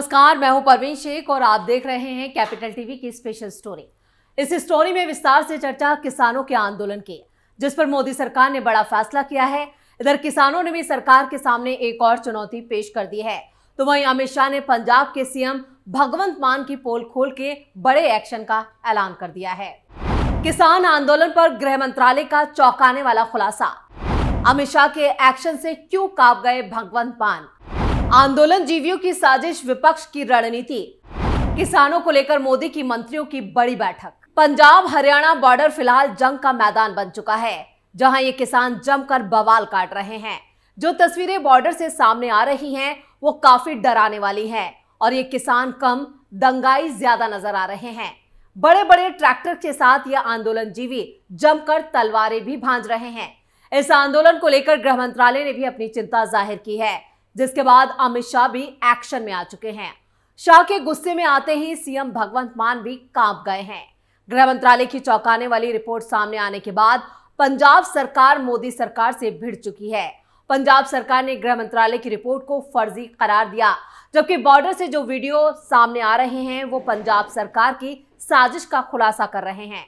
नमस्कार मैं हूं परवीन शेख और आप देख रहे हैं कैपिटल टीवी की स्पेशल स्टोरी इस स्टोरी में विस्तार से चर्चा किसानों के आंदोलन की जिस पर मोदी सरकार ने बड़ा फैसला किया है इधर किसानों ने भी सरकार के सामने एक और चुनौती पेश कर दी है तो वहीं अमित शाह ने पंजाब के सीएम भगवंत मान की पोल खोल के बड़े एक्शन का ऐलान कर दिया है किसान आंदोलन पर गृह मंत्रालय का चौंकाने वाला खुलासा अमित शाह के एक्शन से क्यों काप गए भगवंत मान आंदोलन जीवियों की साजिश विपक्ष की रणनीति किसानों को लेकर मोदी की मंत्रियों की बड़ी बैठक पंजाब हरियाणा बॉर्डर फिलहाल जंग का मैदान बन चुका है जहां ये किसान जमकर बवाल काट रहे हैं जो तस्वीरें बॉर्डर से सामने आ रही हैं वो काफी डराने वाली है और ये किसान कम दंगाई ज्यादा नजर आ रहे हैं बड़े बड़े ट्रैक्टर के साथ ये आंदोलन जीवी जमकर तलवारें भी भांज रहे हैं इस आंदोलन को लेकर गृह मंत्रालय ने भी अपनी चिंता जाहिर की है जिसके बाद अमित शाह भी एक्शन में आ चुके हैं शाह के गुस्से में आते ही सीएम भगवंत मान भी कांप गए हैं गृह मंत्रालय की चौंकाने वाली रिपोर्ट सामने आने के बाद पंजाब सरकार मोदी सरकार से भिड़ चुकी है पंजाब सरकार ने गृह मंत्रालय की रिपोर्ट को फर्जी करार दिया जबकि बॉर्डर से जो वीडियो सामने आ रहे हैं वो पंजाब सरकार की साजिश का खुलासा कर रहे हैं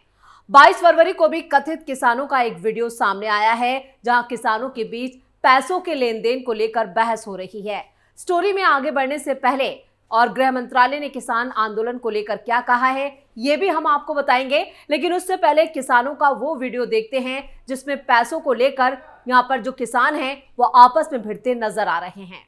22 फरवरी को भी कथित किसानों का एक वीडियो सामने आया है जहां किसानों के बीच पैसों के लेन देन को लेकर बहस हो रही है स्टोरी में आगे बढ़ने से पहले और गृह मंत्रालय ने किसान आंदोलन को लेकर क्या कहा है ये भी हम आपको बताएंगे लेकिन उससे पहले किसानों का वो वीडियो देखते हैं जिसमें पैसों को लेकर यहाँ पर जो किसान हैं वो आपस में भिड़ते नजर आ रहे हैं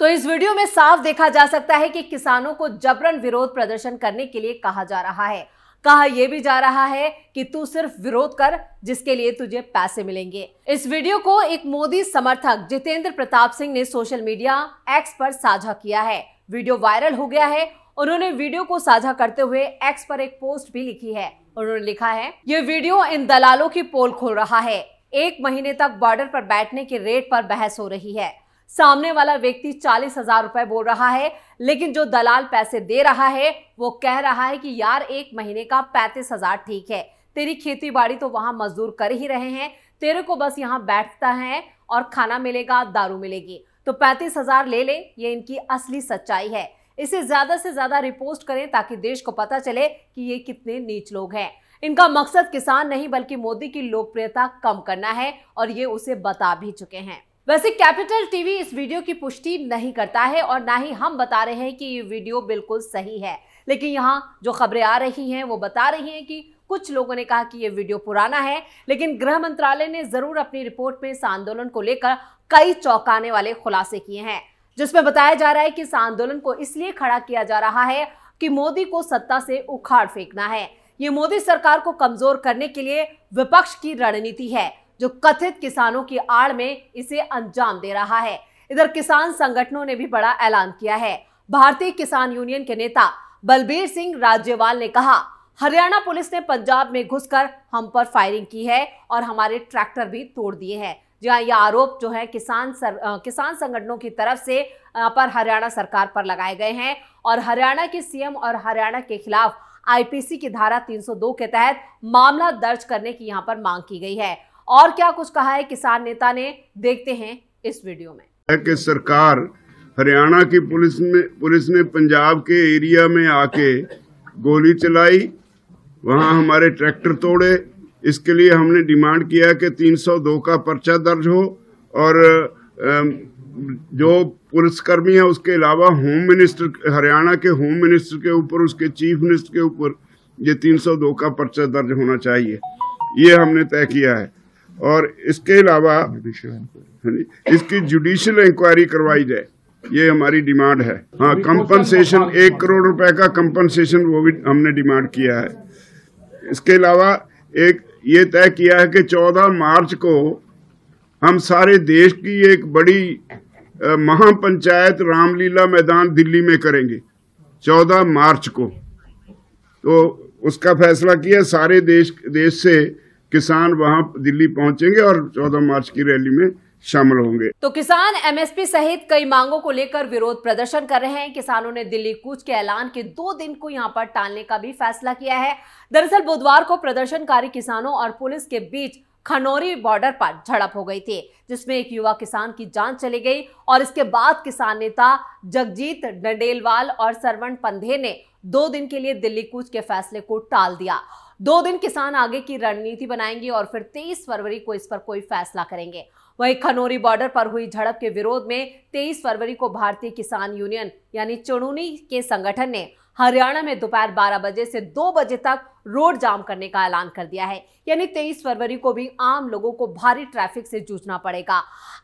तो इस वीडियो में साफ देखा जा सकता है कि किसानों को जबरन विरोध प्रदर्शन करने के लिए कहा जा रहा है कहा यह भी जा रहा है कि तू सिर्फ विरोध कर जिसके लिए तुझे पैसे मिलेंगे इस वीडियो को एक मोदी समर्थक जितेंद्र प्रताप सिंह ने सोशल मीडिया एक्स पर साझा किया है वीडियो वायरल हो गया है उन्होंने वीडियो को साझा करते हुए एक्स पर एक पोस्ट भी लिखी है उन्होंने लिखा है ये वीडियो इन दलालों की पोल खोल रहा है एक महीने तक बॉर्डर पर बैठने के रेट पर बहस हो रही है सामने वाला व्यक्ति चालीस हजार रुपए बोल रहा है लेकिन जो दलाल पैसे दे रहा है वो कह रहा है कि यार एक महीने का पैंतीस हजार ठीक है तेरी खेती बाड़ी तो वहां मजदूर कर ही रहे हैं तेरे को बस यहाँ बैठता है और खाना मिलेगा दारू मिलेगी तो पैंतीस हजार ले ले ये इनकी असली सच्चाई है इसे ज्यादा से ज्यादा रिपोस्ट करें ताकि देश को पता चले कि ये कितने नीच लोग हैं इनका मकसद किसान नहीं बल्कि मोदी की लोकप्रियता कम करना है और ये उसे बता भी चुके हैं वैसे कैपिटल टीवी इस वीडियो की पुष्टि नहीं करता है और ना ही हम बता रहे हैं कि ये वीडियो बिल्कुल सही है लेकिन यहाँ जो खबरें आ रही हैं वो बता रही हैं कि कुछ लोगों ने कहा कि ये वीडियो पुराना है लेकिन गृह मंत्रालय ने जरूर अपनी रिपोर्ट में इस आंदोलन को लेकर कई चौंकाने वाले खुलासे किए हैं जिसमें बताया जा रहा है कि इस आंदोलन को इसलिए खड़ा किया जा रहा है कि मोदी को सत्ता से उखाड़ फेंकना है ये मोदी सरकार को कमजोर करने के लिए विपक्ष की रणनीति है जो कथित किसानों की आड़ में इसे अंजाम दे रहा है इधर किसान संगठनों ने भी बड़ा ऐलान किया है भारतीय किसान यूनियन के नेता बलबीर सिंह राज्यवाल ने कहा हरियाणा पुलिस ने पंजाब में घुसकर हम पर फायरिंग की है और हमारे ट्रैक्टर भी तोड़ दिए हैं जी हाँ यह आरोप जो है किसान सर, किसान संगठनों की तरफ से पर हरियाणा सरकार पर लगाए गए हैं और हरियाणा के सीएम और हरियाणा के खिलाफ आईपीसी की धारा 302 के तहत मामला दर्ज करने की यहाँ पर मांग की गई है और क्या कुछ कहा है किसान नेता ने देखते हैं इस वीडियो में कि सरकार हरियाणा की पुलिस ने पुलिस ने पंजाब के एरिया में आके गोली चलाई वहां हमारे ट्रैक्टर तोड़े इसके लिए हमने डिमांड किया कि 302 का पर्चा दर्ज हो और जो पुलिसकर्मी है उसके अलावा होम मिनिस्टर हरियाणा के होम मिनिस्टर के ऊपर उसके चीफ मिनिस्टर के ऊपर ये 302 का पर्चा दर्ज होना चाहिए ये हमने तय किया है और इसके अलावा हाँ इसकी जुडिशियल इंक्वायरी करवाई जाए ये हमारी डिमांड है हाँ कंपनसेशन एक करोड़ रुपए का कंपनसेशन वो भी हमने डिमांड किया है इसके अलावा एक ये तय किया है कि 14 मार्च को हम सारे देश की एक बड़ी महापंचायत रामलीला मैदान दिल्ली में करेंगे 14 मार्च को तो उसका फैसला किया सारे देश देश से किसान वहां दिल्ली पहुंचेंगे और 14 मार्च की रैली में शामिल होंगे तो किसान एमएसपी सहित कई मांगों को लेकर विरोध प्रदर्शन कर रहे हैं किसानों ने दिल्ली कूच के ऐलान के दो दिन को यहां पर टालने का भी फैसला किया है दरअसल बुधवार को प्रदर्शनकारी किसानों और पुलिस के बीच खनौरी बॉर्डर पर झड़प हो गई थी जिसमें एक युवा किसान की जान चली गई और इसके बाद किसान नेता जगजीत डंडेलवाल और सरवण पंधे ने दो दिन के लिए दिल्ली कूच के फैसले को टाल दिया दो दिन किसान आगे की रणनीति बनाएंगे और फिर तेईस फरवरी को इस पर कोई फैसला करेंगे वहीं खनौरी बॉर्डर पर हुई झड़प के विरोध में तेईस फरवरी को भारतीय किसान यूनियन यानी चुनूनी के संगठन ने हरियाणा में दोपहर 12 बजे से 2 बजे तक रोड जाम करने का ऐलान कर दिया है यानी 23 फरवरी को भी आम लोगों को भारी ट्रैफिक से जूझना पड़ेगा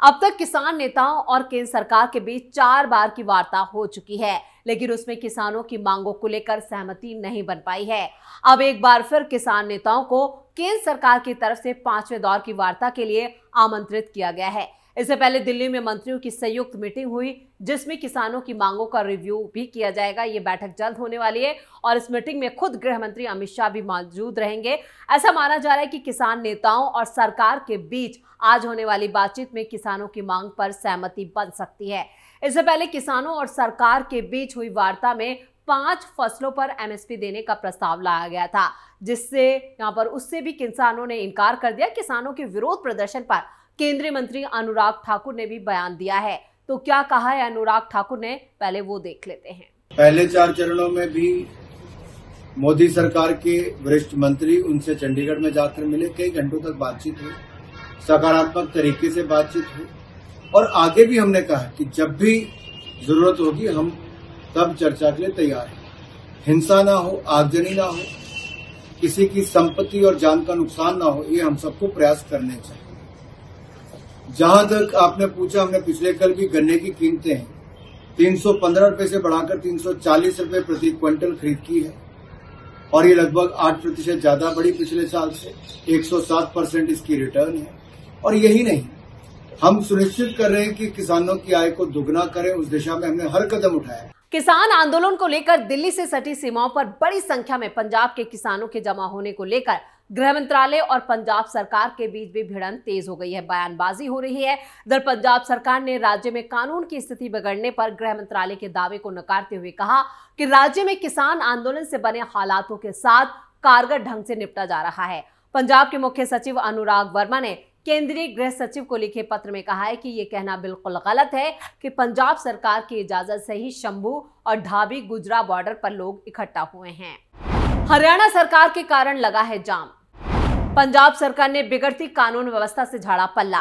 अब तक किसान नेताओं और केंद्र सरकार के बीच चार बार की वार्ता हो चुकी है लेकिन उसमें किसानों की मांगों को लेकर सहमति नहीं बन पाई है अब एक बार फिर किसान नेताओं को केंद्र सरकार की तरफ से पांचवें दौर की वार्ता के लिए आमंत्रित किया गया है इससे पहले दिल्ली में मंत्रियों की संयुक्त मीटिंग हुई जिसमें किसानों की मांगों का रिव्यू भी किया जाएगा ये बैठक जल्द होने वाली है और इस मीटिंग में खुद गृह मंत्री अमित शाह भी मौजूद रहेंगे ऐसा माना जा रहा है कि किसान नेताओं और सरकार के बीच आज होने वाली बातचीत में किसानों की मांग पर सहमति बन सकती है इससे पहले किसानों और सरकार के बीच हुई वार्ता में पांच फसलों पर एमएसपी देने का प्रस्ताव लाया गया था जिससे यहाँ पर उससे भी किसानों ने इनकार कर दिया किसानों के विरोध प्रदर्शन पर केंद्रीय मंत्री अनुराग ठाकुर ने भी बयान दिया है तो क्या कहा है अनुराग ठाकुर ने पहले वो देख लेते हैं पहले चार चरणों में भी मोदी सरकार के वरिष्ठ मंत्री उनसे चंडीगढ़ में जाकर मिले कई घंटों तक बातचीत हुई सकारात्मक तरीके से बातचीत हुई और आगे भी हमने कहा कि जब भी जरूरत होगी हम तब चर्चा के लिए तैयार हैं हिंसा ना हो आगजनी ना हो किसी की संपत्ति और जान का नुकसान ना हो ये हम सबको प्रयास करने चाहिए जहां तक आपने पूछा हमने पिछले कल भी गन्ने की कीमतें तीन सौ रूपये से बढ़ाकर तीन सौ चालीस प्रति क्विंटल खरीद की है और ये लगभग आठ प्रतिशत ज्यादा बढ़ी पिछले साल से एक सौ सात परसेंट इसकी रिटर्न है और यही नहीं हम सुनिश्चित कर रहे हैं कि किसानों की आय को दुगना करें उस दिशा में हमने हर कदम उठाया किसान आंदोलन को लेकर दिल्ली से सटी सीमाओं पर बड़ी संख्या में पंजाब के किसानों के जमा होने को लेकर गृह मंत्रालय और पंजाब सरकार के बीच भी भिड़ंत तेज हो गई है बयानबाजी हो रही है इधर पंजाब सरकार ने राज्य में कानून की स्थिति बिगड़ने पर गृह मंत्रालय के दावे को नकारते हुए कहा कि राज्य में किसान आंदोलन से बने हालातों के साथ कारगर ढंग से निपटा जा रहा है पंजाब के मुख्य सचिव अनुराग वर्मा ने केंद्रीय गृह सचिव को लिखे पत्र में कहा है कि ये कहना बिल्कुल गलत है कि पंजाब सरकार की इजाजत से ही शंभू और ढाबी गुजरा बॉर्डर पर लोग इकट्ठा हुए हैं हरियाणा सरकार के कारण लगा है जाम पंजाब सरकार ने बिगड़ती कानून व्यवस्था से झाड़ा पल्ला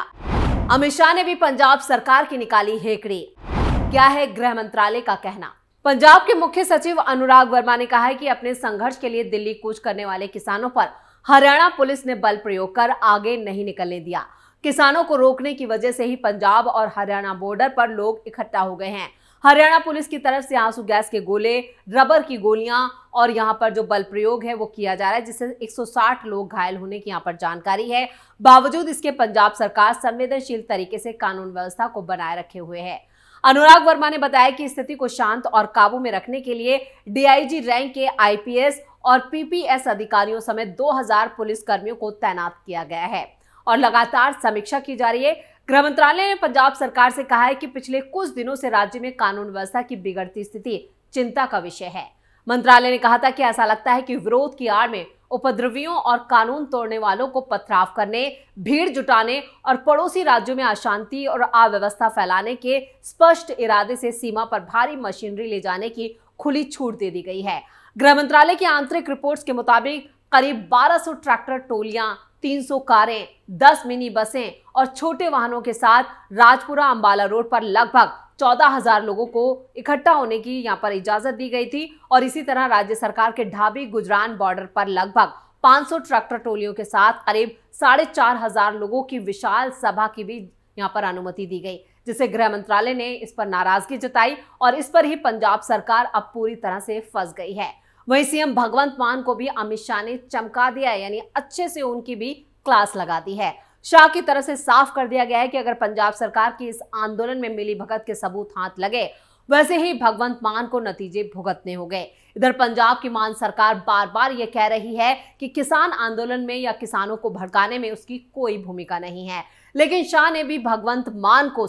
अमित शाह ने भी पंजाब सरकार की निकाली हेकड़ी क्या है गृह मंत्रालय का कहना पंजाब के मुख्य सचिव अनुराग वर्मा ने कहा है कि अपने संघर्ष के लिए दिल्ली कूच करने वाले किसानों पर हरियाणा पुलिस ने बल प्रयोग कर आगे नहीं निकलने दिया किसानों को रोकने की वजह से ही पंजाब और हरियाणा बॉर्डर पर लोग इकट्ठा हो गए हैं हरियाणा पुलिस की तरफ से आंसू गैस के गोले रबर की गोलियां और यहां पर जो बल प्रयोग है वो किया जा रहा है जिससे 160 लोग घायल होने की यहां पर जानकारी है बावजूद इसके पंजाब सरकार संवेदनशील तरीके से कानून व्यवस्था को बनाए रखे हुए है अनुराग वर्मा ने बताया कि स्थिति को शांत और काबू में रखने के लिए डीआईजी रैंक के आईपीएस और पीपीएस अधिकारियों समेत 2000 पुलिस कर्मियों को तैनात किया गया है और लगातार समीक्षा की जा रही है गृह मंत्रालय ने पंजाब सरकार से कहा है कि पिछले कुछ दिनों से राज्य में कानून व्यवस्था की बिगड़ती स्थिति चिंता का विषय है मंत्रालय ने कहा था कि ऐसा लगता है कि विरोध की आड़ में उपद्रवियों और कानून तोड़ने वालों को पथराव करने भीड़ जुटाने और पड़ोसी राज्यों में अशांति और अव्यवस्था फैलाने के स्पष्ट इरादे से सीमा पर भारी मशीनरी ले जाने की खुली छूट दे दी गई है गृह मंत्रालय की आंतरिक रिपोर्ट्स के मुताबिक करीब 1200 ट्रैक्टर टोलियां 300 कारें 10 मिनी बसें और छोटे वाहनों के साथ राजपुरा अम्बाला रोड पर लगभग चौदह हजार लोगों को इकट्ठा होने की यहाँ पर इजाजत दी गई थी और इसी तरह राज्य सरकार के ढाबी गुजरान बॉर्डर पर लगभग 500 ट्रैक्टर टोलियों के साथ करीब साढ़े चार हजार लोगों की विशाल सभा की भी यहाँ पर अनुमति दी गई जिसे गृह मंत्रालय ने इस पर नाराजगी जताई और इस पर ही पंजाब सरकार अब पूरी तरह से फंस गई है वहीं सीएम भगवंत मान को भी अमित शाह ने चमका दिया यानी अच्छे से उनकी भी क्लास लगा दी है शाह की तरफ से साफ कर दिया गया है कि अगर पंजाब सरकार की इस आंदोलन में मिली भगत के सबूत हाथ लगे वैसे ही भगवंत मान को नतीजे भुगतने हो गए इधर पंजाब की मान सरकार बार बार ये कह रही है कि किसान आंदोलन में या किसानों को भड़काने में उसकी कोई भूमिका नहीं है लेकिन शाह ने भी भगवंत मान को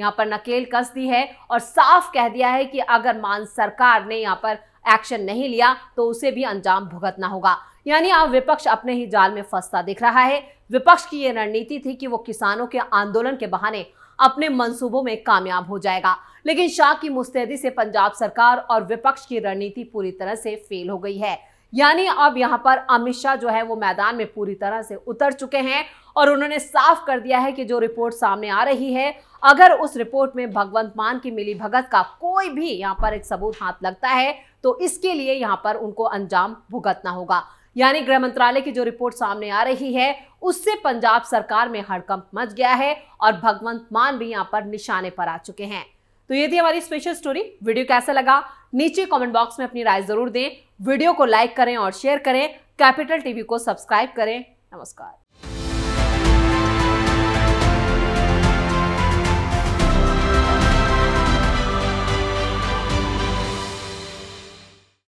यहाँ पर नकेल कस दी है और साफ कह दिया है कि अगर मान सरकार ने यहाँ पर एक्शन नहीं लिया तो उसे भी अंजाम भुगतना होगा यानी अब विपक्ष अपने ही जाल में फंसता दिख रहा है विपक्ष की यह रणनीति थी कि वो किसानों के आंदोलन के बहाने अपने मंसूबों में कामयाब हो जाएगा लेकिन शाह की मुस्तैदी से पंजाब सरकार और विपक्ष की रणनीति पूरी तरह से फेल हो गई है यानी अब यहाँ पर अमित शाह जो है वो मैदान में पूरी तरह से उतर चुके हैं और उन्होंने साफ कर दिया है कि जो रिपोर्ट सामने आ रही है अगर उस रिपोर्ट में भगवंत मान की मिली भगत का कोई भी यहाँ पर एक सबूत हाथ लगता है तो इसके लिए यहां पर उनको अंजाम भुगतना होगा यानी गृह मंत्रालय की जो रिपोर्ट सामने आ रही है उससे पंजाब सरकार में हड़कंप मच गया है और भगवंत मान भी यहां पर निशाने पर आ चुके हैं तो ये थी हमारी स्पेशल स्टोरी वीडियो कैसा लगा नीचे कमेंट बॉक्स में अपनी राय जरूर दें वीडियो को लाइक करें और शेयर करें कैपिटल टीवी को सब्सक्राइब करें नमस्कार